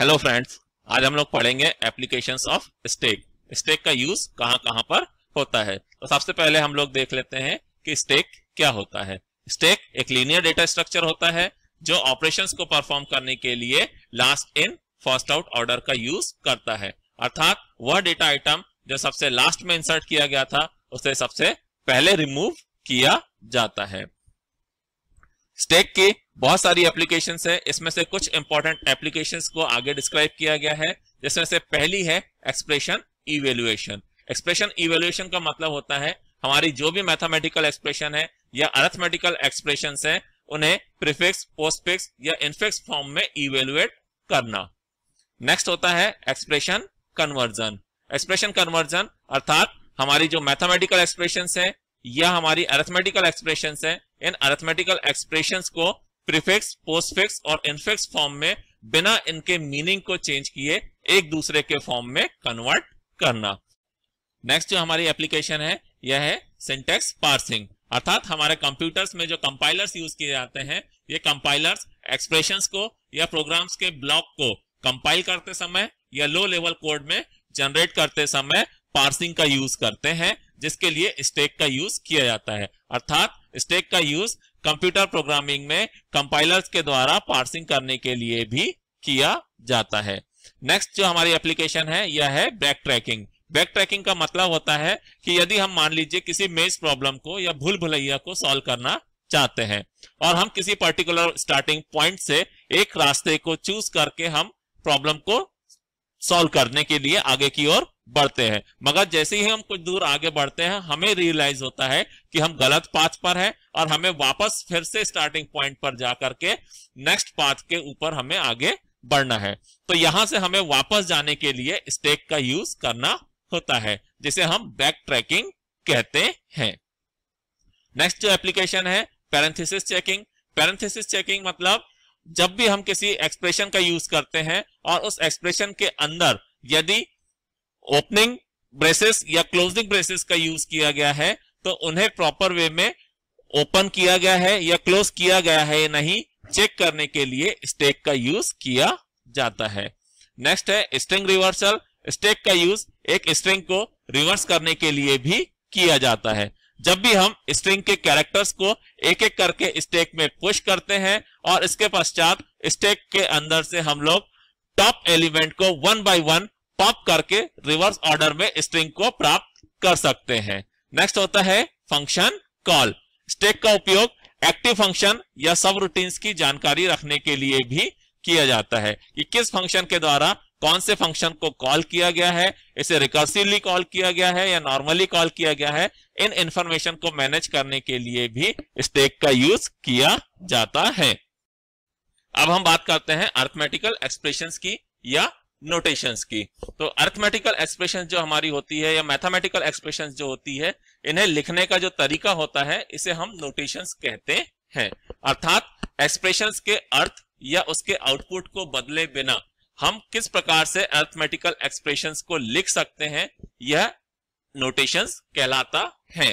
hello friends आज हम लोग पढ़ेंगे एप्लीकेशन ऑफ स्टेक स्टेक का यूज कहां कहां पर होता है तो सबसे पहले हम लोग देख लेते हैं कि स्टेक क्या होता है स्टेक एक लीनियर डेटा स्ट्रक्चर होता है जो ऑपरेशंस को परफॉर्म करने के लिए last in first out order का यूज करता है अर्थात वह डेटा आइटम जो सबसे लास्ट में इंसर्ट किया गया था उसे सबसे पहले रिमूव किया जाता है स्टेक की बहुत सारी एप्लीकेशन है इसमें से कुछ इंपॉर्टेंट एप्लीकेशन को आगे डिस्क्राइब किया गया है जिसमें से पहली है एक्सप्रेशन इवेल्युएशन एक्सप्रेशन इवेल्युएशन का मतलब होता है हमारी जो भी मैथमेटिकल एक्सप्रेशन है या अर्थमेटिकल एक्सप्रेशन है उन्हें प्रिफिक्स पोस्टफिक्स या इनफिक्स फॉर्म में इवेल्युएट करना नेक्स्ट होता है एक्सप्रेशन कन्वर्जन एक्सप्रेशन कन्वर्जन अर्थात हमारी जो मैथमेटिकल एक्सप्रेशन है यह हमारी अरेथमेटिकल एक्सप्रेशन है इन अरेथमेटिकल एक्सप्रेशन को प्रिफिक्स पोस्टफिक्स और इनफिक्स फॉर्म में बिना इनके मीनिंग को चेंज किए एक दूसरे के फॉर्म में कन्वर्ट करना नेक्स्ट जो हमारी एप्लीकेशन है यह है सिंटेक्स पार्सिंग अर्थात हमारे कंप्यूटर्स में जो कंपाइलर्स यूज किए जाते हैं ये कंपाइलर्स एक्सप्रेशंस को या प्रोग्राम्स के ब्लॉक को कंपाइल करते समय या लो लेवल कोड में जनरेट करते समय पार्सिंग का यूज करते हैं जिसके लिए स्टेक का यूज किया जाता है अर्थात स्टेक का यूज कंप्यूटर प्रोग्रामिंग में कंपाइलर्स के द्वारा पार्सिंग करने के लिए भी किया जाता है नेक्स्ट जो हमारी एप्लीकेशन है यह है बैक ट्रैकिंग बैक ट्रैकिंग का मतलब होता है कि यदि हम मान लीजिए किसी मेज प्रॉब्लम को या भूल भुलैया को सॉल्व करना चाहते हैं और हम किसी पर्टिकुलर स्टार्टिंग पॉइंट से एक रास्ते को चूज करके हम प्रॉब्लम को सॉल्व करने के लिए आगे की ओर बढ़ते हैं मगर जैसे ही हम कुछ दूर आगे बढ़ते हैं हमें रियलाइज होता है कि हम गलत पाथ पर हैं और हमें वापस फिर से स्टार्टिंग पॉइंट पर जाकर के नेक्स्ट पाथ के ऊपर हमें आगे बढ़ना है तो यहां से हमें वापस जाने के लिए स्टेक का यूज करना होता है जिसे हम बैक ट्रैकिंग कहते हैं नेक्स्ट जो एप्लीकेशन है पैरेंथिस चेकिंग पैरेंथिस चेकिंग मतलब जब भी हम किसी एक्सप्रेशन का यूज करते हैं और उस एक्सप्रेशन के अंदर यदि ओपनिंग ब्रेसेस या क्लोजिंग ब्रेसेस का यूज किया गया है तो उन्हें प्रॉपर वे में ओपन किया गया है या क्लोज किया गया है या नहीं चेक करने के लिए स्टेक का यूज किया जाता है नेक्स्ट है स्ट्रिंग रिवर्सल स्टेक का यूज एक स्ट्रिंग को रिवर्स करने के लिए भी किया जाता है जब भी हम स्ट्रिंग के कैरेक्टर्स को एक एक करके स्टेक में पुश करते हैं और इसके पश्चात स्टेक के अंदर से हम लोग टॉप एलिमेंट को वन बाय वन पॉप करके रिवर्स ऑर्डर में स्ट्रिंग को प्राप्त कर सकते हैं नेक्स्ट होता है फंक्शन कॉल स्टेक का उपयोग एक्टिव फंक्शन या सब रूटीन की जानकारी रखने के लिए भी किया जाता है कि किस फंक्शन के द्वारा कौन से फंक्शन को कॉल किया गया है इसे रिकर्सिवली कॉल किया गया है या नॉर्मली कॉल किया गया है इन इंफॉर्मेशन को मैनेज करने के लिए भी स्टेक का यूज किया जाता है अब हम बात करते हैं अर्थमेटिकल एक्सप्रेशंस की या नोटेशंस की तो अर्थमेटिकल एक्सप्रेशन जो हमारी होती है या मैथमेटिकल एक्सप्रेशन जो होती है इन्हें लिखने का जो तरीका होता है इसे हम नोटेशंस कहते हैं अर्थात एक्सप्रेशंस के अर्थ या उसके आउटपुट को बदले बिना हम किस प्रकार से अर्थमेटिकल एक्सप्रेशन को लिख सकते हैं यह नोटेशन कहलाता है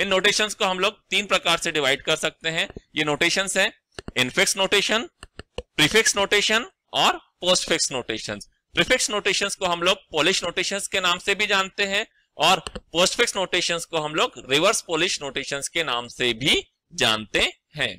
इन नोटेशन को हम लोग तीन प्रकार से डिवाइड कर सकते हैं ये नोटेशन है इनफिक्स नोटेशन प्रीफिक्स नोटेशन और पोस्टफिक्स नोटेशन प्रीफिक्स नोटेशन को हम लोग पोलिश नोटेशन के नाम से भी जानते हैं और पोस्टफिक्स नोटेशन को हम लोग रिवर्स पोलिश नोटेशन के नाम से भी जानते हैं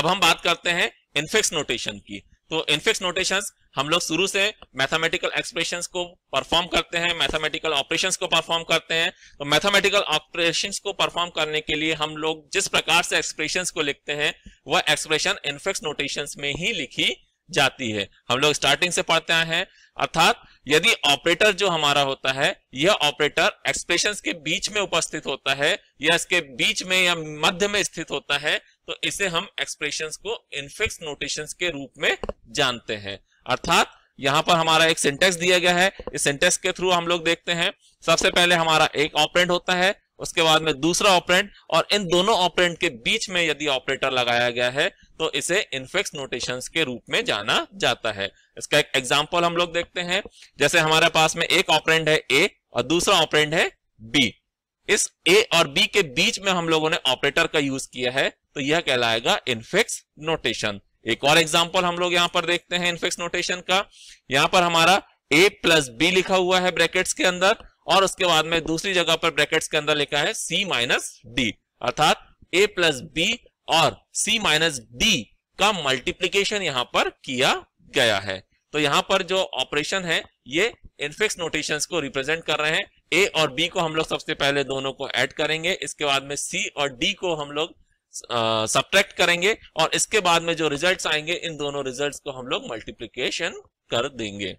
अब हम बात करते हैं इनफिक्स नोटेशन की तो इनफिक्स नोटेशन हम लोग शुरू से मैथमेटिकल एक्सप्रेशंस को परफॉर्म करते हैं मैथमेटिकल ऑपरेशंस को परफॉर्म करते हैं तो मैथमेटिकल ऑपरेशंस को परफॉर्म करने के लिए हम लोग जिस प्रकार से एक्सप्रेशंस को लिखते हैं वह एक्सप्रेशन इनफेक्स नोटेशंस में ही लिखी जाती है हम लोग स्टार्टिंग से पढ़ते आए हैं अर्थात यदि ऑपरेटर जो हमारा होता है यह ऑपरेटर एक्सप्रेशन के बीच में उपस्थित होता है या इसके बीच में या मध्य में स्थित होता है तो इसे हम एक्सप्रेशन को इनफिक्स नोटेशन के रूप में जानते हैं अर्थात यहां पर हमारा एक सेंटेक्स दिया गया है इस सेंटेक्स के थ्रू हम लोग देखते हैं सबसे पहले हमारा एक ऑपरेंट होता है उसके बाद में दूसरा ऑपरेंट और इन दोनों ऑपरेंट के बीच में यदि ऑपरेटर लगाया गया है तो इसे इनफेक्स नोटेशन के रूप में जाना जाता है इसका एक एग्जाम्पल हम लोग देखते हैं जैसे हमारे पास में एक ऑपरेंट है ए और दूसरा ऑपरेंट है बी इस ए और बी के बीच में हम लोगों ने ऑपरेटर का यूज किया है तो यह कहलाएगा इनफेक्स नोटेशन एक और एग्जाम्पल हम लोग यहां पर देखते हैं इनफेक्स नोटेशन का यहां पर हमारा ए प्लस बी लिखा हुआ है ब्रैकेट्स के अंदर और उसके बाद में दूसरी जगह पर ब्रैकेट्स के अंदर लिखा है सी माइनस डी अर्थात ए प्लस बी और सी माइनस डी का मल्टीप्लीकेशन यहां पर किया गया है तो यहां पर जो ऑपरेशन है ये इनफेक्स नोटेशन को रिप्रेजेंट कर रहे हैं ए और बी को हम लोग सबसे पहले दोनों को एड करेंगे इसके बाद में सी और डी को हम लोग सब्ट्रैक्ट करेंगे और इसके बाद में जो रिजल्ट्स आएंगे इन दोनों रिजल्ट्स को हम लोग मल्टीप्लीकेशन कर देंगे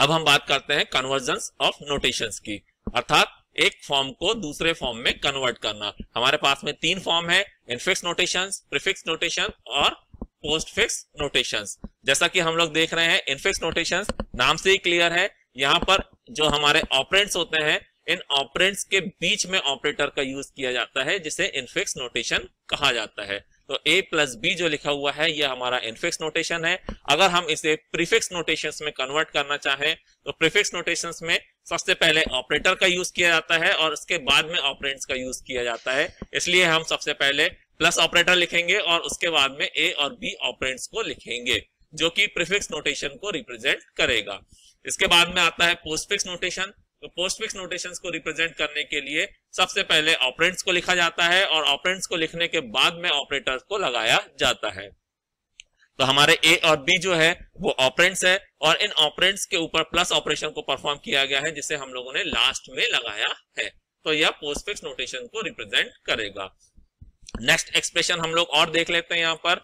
अब हम बात करते हैं कन्वर्जेंस ऑफ नोटेशंस की अर्थात एक फॉर्म को दूसरे फॉर्म में कन्वर्ट करना हमारे पास में तीन फॉर्म है इनफिक्स नोटेशन प्रिफिक्स नोटेशन और पोस्ट फिक्स नोटेशन जैसा कि हम लोग देख रहे हैं इनफिक्स नोटेशन नाम से ही क्लियर है यहाँ पर जो हमारे ऑपरेंट्स होते हैं इन ऑपरेंट्स के बीच में ऑपरेटर का यूज किया जाता है जिसे इनफिक्स नोटेशन कहा जाता है तो ए प्लस बी जो लिखा हुआ है यह हमारा इनफिक्स नोटेशन है अगर हम इसे प्रीफिक्स नोटेशन में कन्वर्ट करना चाहें तो प्रीफिक्स नोटेशन में सबसे पहले ऑपरेटर का यूज किया जाता है और उसके बाद में ऑपरेंट्स का यूज किया जाता है इसलिए हम सबसे पहले प्लस ऑपरेटर लिखेंगे और उसके बाद में ए और बी ऑपरेंट्स को लिखेंगे जो कि प्रीफिक्स नोटेशन को रिप्रेजेंट करेगा इसके बाद में आता है पोस्टफिक्स नोटेशन तो पोस्टफिक्स नोटेशंस को रिप्रेजेंट करने के लिए सबसे पहले ऑपरेंट्स को लिखा जाता है और ऑपरेंट्स को लिखने के बाद में ऑपरेटर्स को लगाया जाता है तो हमारे ए और बी जो है वो ऑपरेंट्स है और इन ऑपरेंट्स के ऊपर प्लस ऑपरेशन को परफॉर्म किया गया है जिसे हम लोगों ने लास्ट में लगाया है तो यह पोस्टफिक्स नोटेशन को रिप्रेजेंट करेगा नेक्स्ट एक्सप्रेशन हम लोग और देख लेते हैं यहाँ पर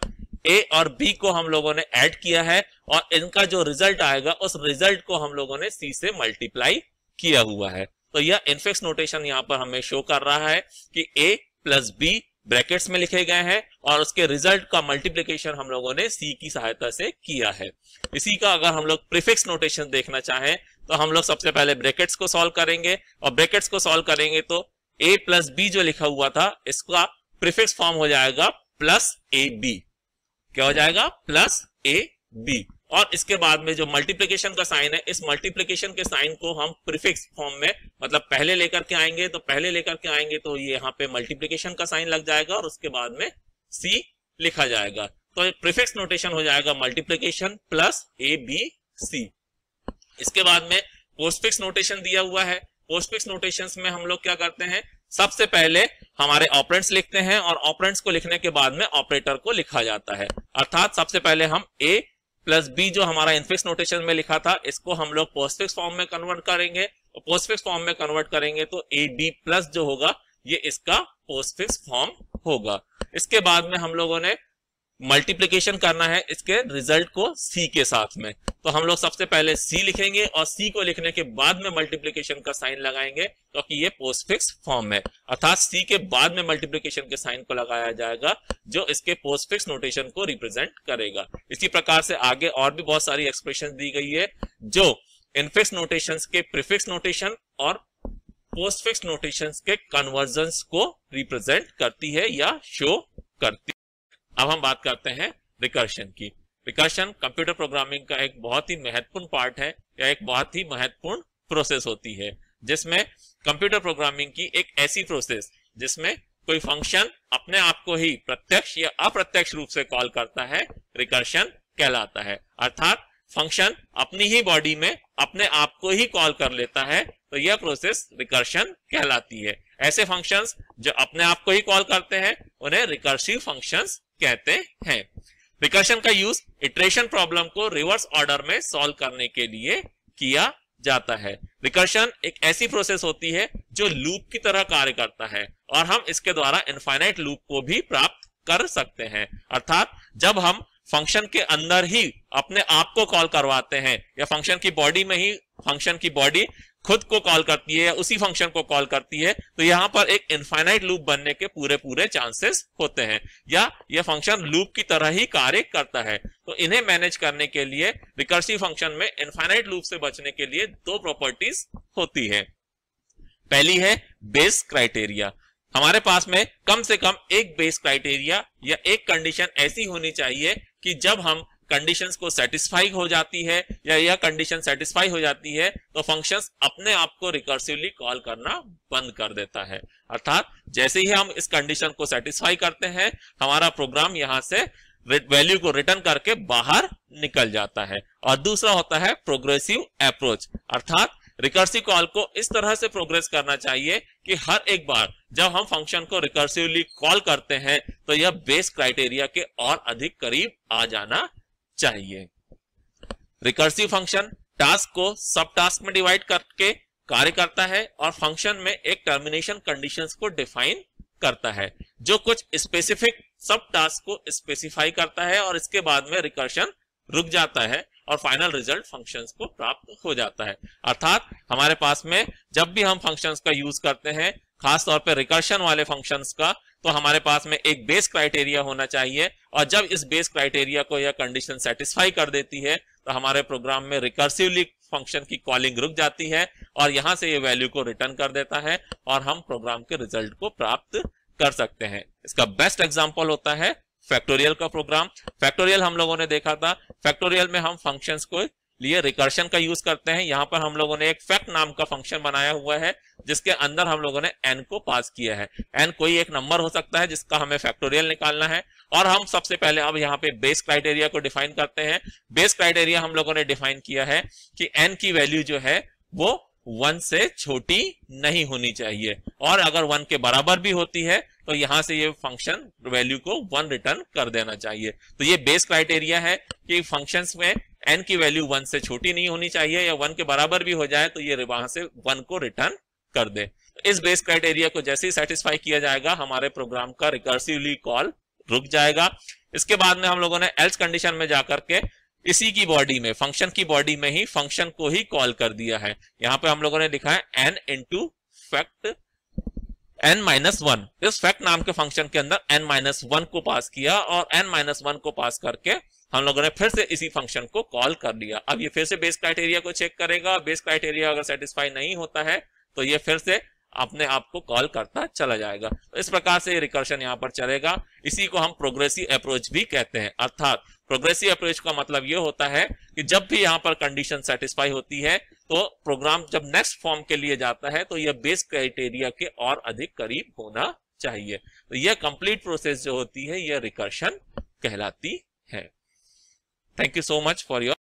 ए और बी को हम लोगों ने ऐड किया है और इनका जो रिजल्ट आएगा उस रिजल्ट को हम लोगों ने सी से मल्टीप्लाई किया हुआ है तो यह इनफेक्स नोटेशन यहाँ पर हमें शो कर रहा है कि ए प्लस बी ब्रैकेट्स में लिखे गए हैं और उसके रिजल्ट का मल्टीप्लीकेशन हम लोगों ने सी की सहायता से किया है इसी का अगर हम लोग प्रिफिक्स नोटेशन देखना चाहें तो हम लोग सबसे पहले ब्रैकेट्स को सॉल्व करेंगे और ब्रैकेट्स को सॉल्व करेंगे तो ए प्लस बी जो लिखा हुआ था इसका प्रिफिक्स फॉर्म हो जाएगा प्लस ए बी क्या हो जाएगा प्लस ए बी और इसके बाद में जो मल्टीप्लीकेशन का साइन है इस मल्टीप्लीकेशन के साइन को हम प्रीफिक्स फॉर्म में मतलब पहले लेकर के आएंगे तो पहले लेकर के आएंगे तो ये यहाँ पे मल्टीप्लीकेशन का साइन लग जाएगा और उसके बाद में सी लिखा जाएगा तो प्रीफिक्स नोटेशन हो जाएगा multiplication plus A B C इसके बाद में पोस्टफिक्स नोटेशन दिया हुआ है पोस्टफिक्स नोटेशन में हम लोग क्या करते हैं सबसे पहले हमारे ऑपरेंट्स लिखते हैं और ऑपरेंट्स को लिखने के बाद में ऑपरेटर को लिखा जाता है अर्थात सबसे पहले हम ए प्लस बी जो हमारा इनफिक्स नोटेशन में लिखा था इसको हम लोग पोस्टफिक्स फॉर्म में कन्वर्ट करेंगे और पोस्टफिक्स फॉर्म में कन्वर्ट करेंगे तो ए बी प्लस जो होगा ये इसका पोस्टफिक्स फॉर्म होगा इसके बाद में हम लोगों ने मल्टीप्लीकेशन करना है इसके रिजल्ट को सी के साथ में तो हम लोग सबसे पहले सी लिखेंगे और सी को लिखने के बाद में मल्टीप्लीकेशन का साइन लगाएंगे क्योंकि तो ये पोस्टफिक्स फॉर्म है अर्थात सी के बाद में मल्टीप्लीकेशन के साइन को लगाया जाएगा जो इसके पोस्टफिक्स नोटेशन को रिप्रेजेंट करेगा इसी प्रकार से आगे और भी बहुत सारी एक्सप्रेशन दी गई है जो इनफिक्स नोटेशन के प्रिफिक्स नोटेशन और पोस्टफिक्स नोटेशन के कन्वर्जन को रिप्रेजेंट करती है या शो करती अब हम बात करते हैं रिकर्शन की रिकर्शन कंप्यूटर प्रोग्रामिंग का एक बहुत ही महत्वपूर्ण पार्ट है या एक बहुत ही महत्वपूर्ण प्रोसेस होती है जिसमें कंप्यूटर प्रोग्रामिंग की एक ऐसी प्रोसेस जिसमें कोई फंक्शन अपने आप को ही प्रत्यक्ष या अप्रत्यक्ष रूप से कॉल करता है रिकर्शन कहलाता है अर्थात फंक्शन अपनी ही बॉडी में अपने आप को ही कॉल कर लेता है तो यह प्रोसेस रिकर्शन कहलाती है ऐसे फंक्शंस जो अपने आप को ही कॉल करते हैं उन्हें रिकर्सिव फंक्शंस कहते हैं रिकर्शन का यूज इटरेशन प्रॉब्लम को रिवर्स ऑर्डर में सॉल्व करने के लिए किया जाता है रिकर्शन एक ऐसी प्रोसेस होती है जो लूप की तरह कार्य करता है और हम इसके द्वारा इनफाइनाइट लूप को भी प्राप्त कर सकते हैं अर्थात जब हम फंक्शन के अंदर ही अपने आप को कॉल करवाते हैं या फंक्शन की बॉडी में ही फंक्शन की बॉडी खुद को कॉल करती है उसी फंक्शन को कॉल करती है तो यहां पर एक इनफाइनाइट लूप बनने के पूरे पूरे चांसेस होते हैं या यह फंक्शन लूप की तरह ही कार्य करता है तो इन्हें मैनेज करने के लिए रिकर्सिव फंक्शन में इनफाइनाइट लूप से बचने के लिए दो प्रॉपर्टीज होती है पहली है बेस क्राइटेरिया हमारे पास में कम से कम एक बेस क्राइटेरिया या एक कंडीशन ऐसी होनी चाहिए कि जब हम कंडीशंस को सेटिस्फाई हो जाती है या यह कंडीशन सेटिस्फाई हो जाती है तो फंक्शंस अपने आप को रिकर्सिवली कॉल करना बंद कर देता है अर्थात जैसे ही हम इस कंडीशन को सेटिस्फाई करते हैं हमारा प्रोग्राम यहां से वैल्यू को रिटर्न करके बाहर निकल जाता है और दूसरा होता है प्रोग्रेसिव अप्रोच अर्थात रिकर्सिव कॉल को इस तरह से प्रोग्रेस करना चाहिए कि हर एक बार जब हम फंक्शन को रिकर्सिवली कॉल करते हैं तो यह बेस क्राइटेरिया के और अधिक करीब आ जाना चाहिए रिकर्सिव फंक्शन टास्क को सब टास्क में डिवाइड करके कार्य करता है और फंक्शन में एक टर्मिनेशन कंडीशंस को डिफाइन करता है जो कुछ स्पेसिफिक सब टास्क को स्पेसिफाई करता है और इसके बाद में रिकर्शन रुक जाता है और फाइनल रिजल्ट फंक्शंस को प्राप्त हो जाता है अर्थात हमारे पास में जब भी हम फंक्शंस का यूज करते हैं खासतौर पर रिकर्शन वाले फंक्शंस का तो हमारे पास में एक बेस क्राइटेरिया होना चाहिए और जब इस बेस क्राइटेरिया को यह कंडीशन सेटिस्फाई कर देती है तो हमारे प्रोग्राम में रिकर्सिवली फंक्शन की कॉलिंग रुक जाती है और यहां से ये वैल्यू को रिटर्न कर देता है और हम प्रोग्राम के रिजल्ट को प्राप्त कर सकते हैं इसका बेस्ट एग्जाम्पल होता है फैक्टोरियल का प्रोग्राम फैक्टोरियल हम लोगों ने देखा था फैक्टोरियल में हम फंक्शंस को लिए रिकर्शन का यूज करते हैं यहाँ पर हम लोगों ने एक फैक्ट नाम का फंक्शन बनाया हुआ है जिसके अंदर हम लोगों ने एन को पास किया है एन कोई एक नंबर हो सकता है जिसका हमें फैक्टोरियल निकालना है और हम सबसे पहले अब यहाँ पे बेस क्राइटेरिया को डिफाइन करते हैं बेस क्राइटेरिया हम लोगों ने डिफाइन किया है कि एन की वैल्यू जो है वो वन से छोटी नहीं होनी चाहिए और अगर वन के बराबर भी होती है तो यहां से ये फंक्शन वैल्यू को वन रिटर्न कर देना चाहिए तो ये बेस क्राइटेरिया है कि फंक्शंस में एन की वैल्यू वन से छोटी नहीं होनी चाहिए या वन के बराबर भी हो जाए तो ये वहां से वन को रिटर्न कर दे इस बेस क्राइटेरिया को जैसे ही सेटिस्फाई किया जाएगा हमारे प्रोग्राम का रिकर्सिवली कॉल रुक जाएगा इसके बाद में हम लोगों ने एल्स कंडीशन में जाकर के इसी की बॉडी में फंक्शन की बॉडी में ही फंक्शन को ही कॉल कर दिया है यहाँ पे हम लोगों ने लिखा है N into fact N minus one इस फैक्ट नाम के फंक्शन के अंदर एन माइनस वन को पास किया और एन माइनस वन को पास करके हम लोगों ने फिर से इसी फंक्शन को कॉल कर लिया अब ये फिर से बेस क्राइटेरिया को चेक करेगा बेस क्राइटेरिया अगर सेटिस्फाई नहीं होता है तो ये फिर से अपने आप को कॉल करता चला जाएगा तो इस प्रकार से रिकर्शन यहाँ पर चलेगा इसी को हम प्रोग्रेसिव अप्रोच भी कहते हैं अर्थात प्रोग्रेसिव अप्रोच का मतलब ये होता है कि जब भी यहाँ पर कंडीशन सेटिस्फाई होती है तो प्रोग्राम जब नेक्स्ट फॉर्म के लिए जाता है तो यह बेस क्राइटेरिया के और अधिक करीब होना चाहिए तो यह कंप्लीट प्रोसेस जो होती है यह रिकर्शन कहलाती है Thank you so much for your